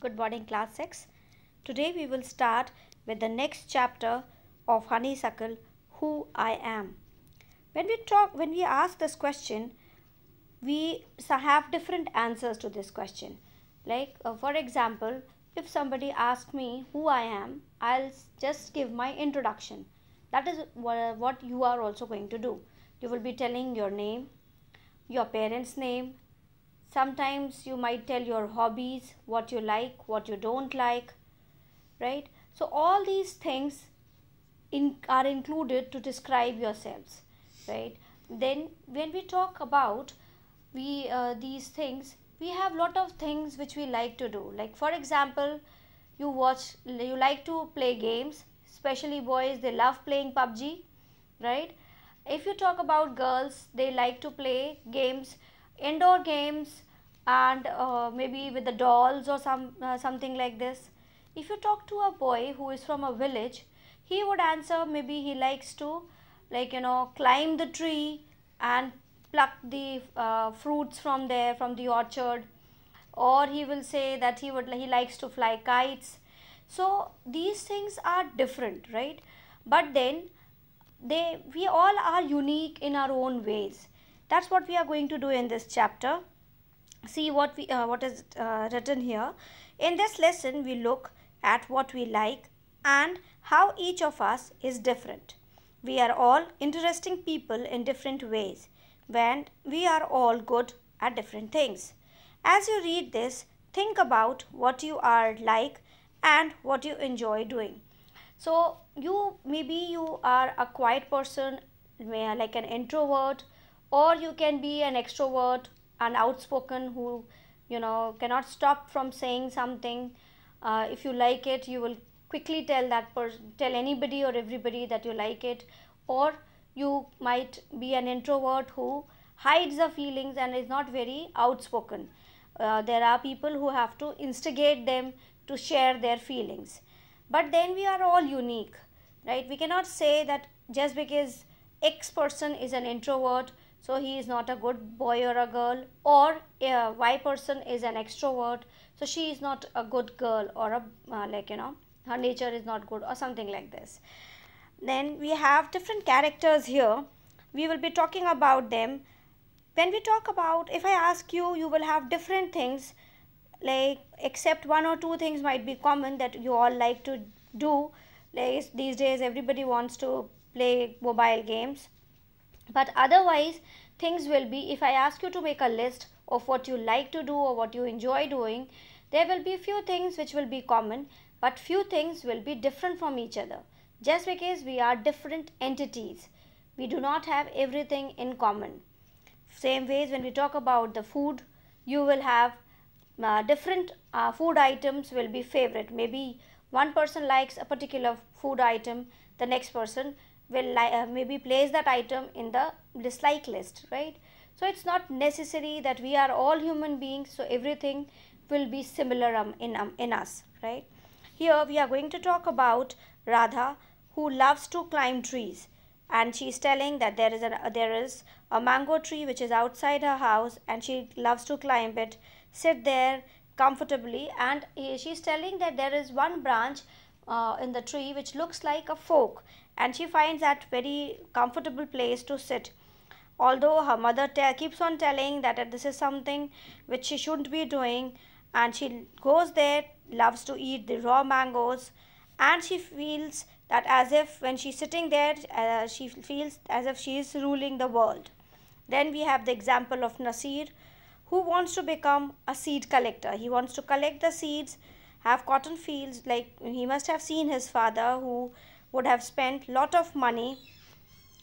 Good morning class 6. Today we will start with the next chapter of honeysuckle who I am. When we talk when we ask this question we have different answers to this question. Like uh, for example if somebody asks me who I am I'll just give my introduction. That is what you are also going to do. You will be telling your name, your parents name, sometimes you might tell your hobbies what you like what you don't like right so all these things in, are included to describe yourselves right then when we talk about we uh, these things we have lot of things which we like to do like for example you watch you like to play games especially boys they love playing pubg right if you talk about girls they like to play games indoor games and uh, maybe with the dolls or some uh, something like this if you talk to a boy who is from a village he would answer maybe he likes to like you know climb the tree and pluck the uh, fruits from there from the orchard or he will say that he would he likes to fly kites so these things are different right but then they we all are unique in our own ways that's what we are going to do in this chapter see what we uh, what is uh, written here in this lesson we look at what we like and how each of us is different we are all interesting people in different ways when we are all good at different things as you read this think about what you are like and what you enjoy doing so you maybe you are a quiet person like an introvert or you can be an extrovert and outspoken who you know cannot stop from saying something uh, if you like it you will quickly tell that person tell anybody or everybody that you like it or you might be an introvert who hides the feelings and is not very outspoken uh, there are people who have to instigate them to share their feelings but then we are all unique right we cannot say that just because x person is an introvert so he is not a good boy or a girl or a y person is an extrovert so she is not a good girl or a uh, like you know her nature is not good or something like this then we have different characters here we will be talking about them when we talk about if i ask you you will have different things like except one or two things might be common that you all like to do like these days everybody wants to play mobile games but otherwise things will be if i ask you to make a list of what you like to do or what you enjoy doing there will be few things which will be common but few things will be different from each other just because we are different entities we do not have everything in common same ways when we talk about the food you will have uh, different uh, food items will be favorite maybe one person likes a particular food item the next person will uh, maybe place that item in the dislike list, right? So it's not necessary that we are all human beings, so everything will be similar um, in, um, in us, right? Here we are going to talk about Radha who loves to climb trees and she is telling that there is a uh, there is a mango tree which is outside her house and she loves to climb it sit there comfortably and eh, she is telling that there is one branch uh, in the tree which looks like a fork and she finds that very comfortable place to sit although her mother keeps on telling that, this is something which she shouldn't be doing and she goes there loves to eat the raw mangoes and she feels that as if when she's sitting there uh, she feels as if she is ruling the world then we have the example of nasir who wants to become a seed collector he wants to collect the seeds have cotton fields like he must have seen his father who would have spent lot of money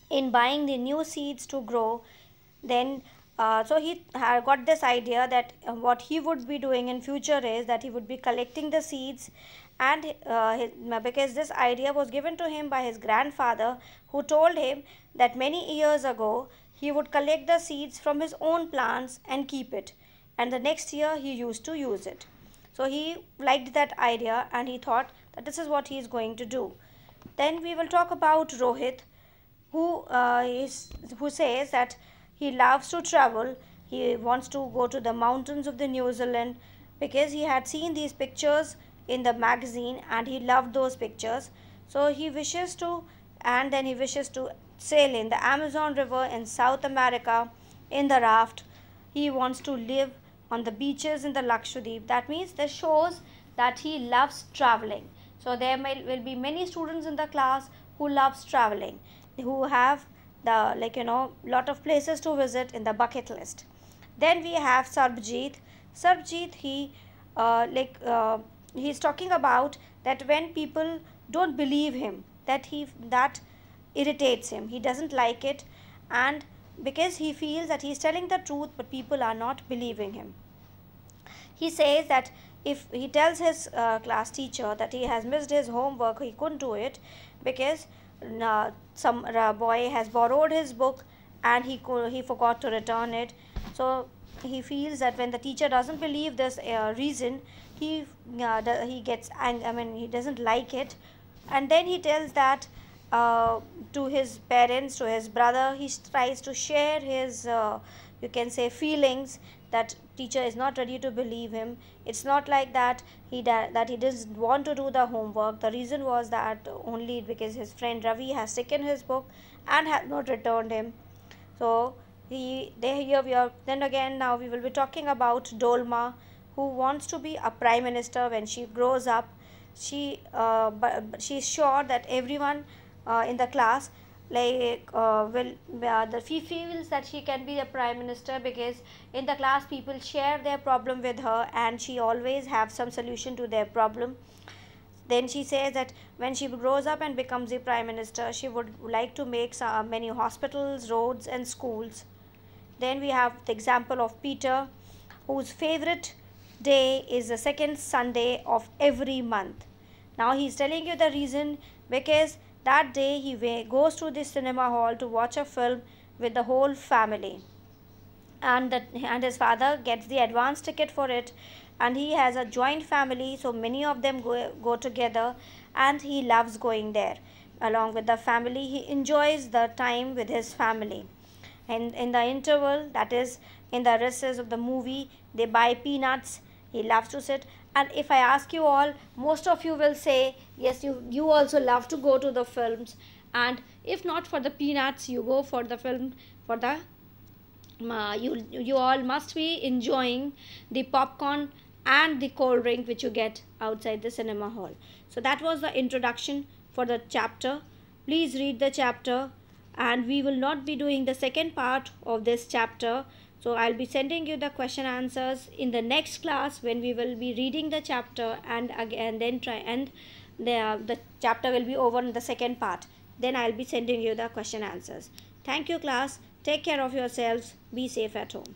in buying the new seeds to grow then uh, so he got this idea that uh, what he would be doing in future is that he would be collecting the seeds and uh, his, because this idea was given to him by his grandfather who told him that many years ago he would collect the seeds from his own plants and keep it and the next year he used to use it so he liked that idea and he thought that this is what he is going to do. Then we will talk about Rohit who, uh, is, who says that he loves to travel. He wants to go to the mountains of the New Zealand because he had seen these pictures in the magazine and he loved those pictures. So he wishes to and then he wishes to sail in the Amazon River in South America in the raft. He wants to live on the beaches in the Lakshadweep. That means this shows that he loves traveling. So there may, will be many students in the class who loves traveling, who have the like you know lot of places to visit in the bucket list. Then we have Sarbjit. Sarbjit he uh, like uh, he's talking about that when people don't believe him that he that irritates him he doesn't like it and because he feels that he is telling the truth but people are not believing him. He says that if he tells his uh, class teacher that he has missed his homework, he couldn't do it because uh, some uh, boy has borrowed his book and he, he forgot to return it. So he feels that when the teacher doesn't believe this uh, reason, he, uh, he gets angry, I mean, he doesn't like it. And then he tells that uh, to his parents, to his brother. He tries to share his, uh, you can say, feelings that teacher is not ready to believe him. It's not like that he that he doesn't want to do the homework. The reason was that only because his friend Ravi has taken his book and has not returned him. So he they here we are. Then again, now we will be talking about Dolma, who wants to be a prime minister when she grows up. She uh, but, but she's sure that everyone uh, in the class like uh, will uh, the she feels that she can be a prime minister because in the class people share their problem with her and she always have some solution to their problem then she says that when she grows up and becomes the prime minister she would like to make some, many hospitals roads and schools then we have the example of peter whose favorite day is the second sunday of every month now he's telling you the reason because that day, he goes to the cinema hall to watch a film with the whole family. And, the, and his father gets the advance ticket for it and he has a joint family so many of them go, go together and he loves going there along with the family he enjoys the time with his family and in the interval that is in the recess of the movie they buy peanuts he loves to sit and if i ask you all most of you will say yes you you also love to go to the films and if not for the peanuts you go for the film for the uh, you you all must be enjoying the popcorn and the cold drink which you get outside the cinema hall so that was the introduction for the chapter please read the chapter and we will not be doing the second part of this chapter so I'll be sending you the question answers in the next class when we will be reading the chapter and again then try and the, the chapter will be over in the second part. Then I'll be sending you the question answers. Thank you class. Take care of yourselves. Be safe at home.